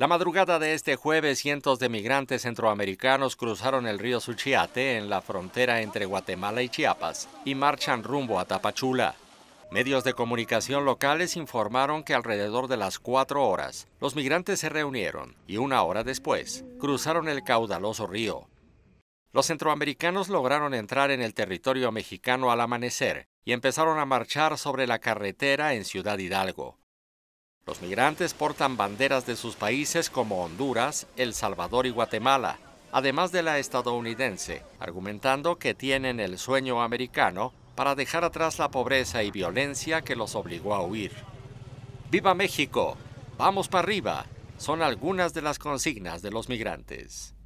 La madrugada de este jueves, cientos de migrantes centroamericanos cruzaron el río Suchiate en la frontera entre Guatemala y Chiapas y marchan rumbo a Tapachula. Medios de comunicación locales informaron que alrededor de las cuatro horas, los migrantes se reunieron y una hora después cruzaron el caudaloso río. Los centroamericanos lograron entrar en el territorio mexicano al amanecer y empezaron a marchar sobre la carretera en Ciudad Hidalgo. Los migrantes portan banderas de sus países como Honduras, El Salvador y Guatemala, además de la estadounidense, argumentando que tienen el sueño americano para dejar atrás la pobreza y violencia que los obligó a huir. ¡Viva México! ¡Vamos para arriba! Son algunas de las consignas de los migrantes.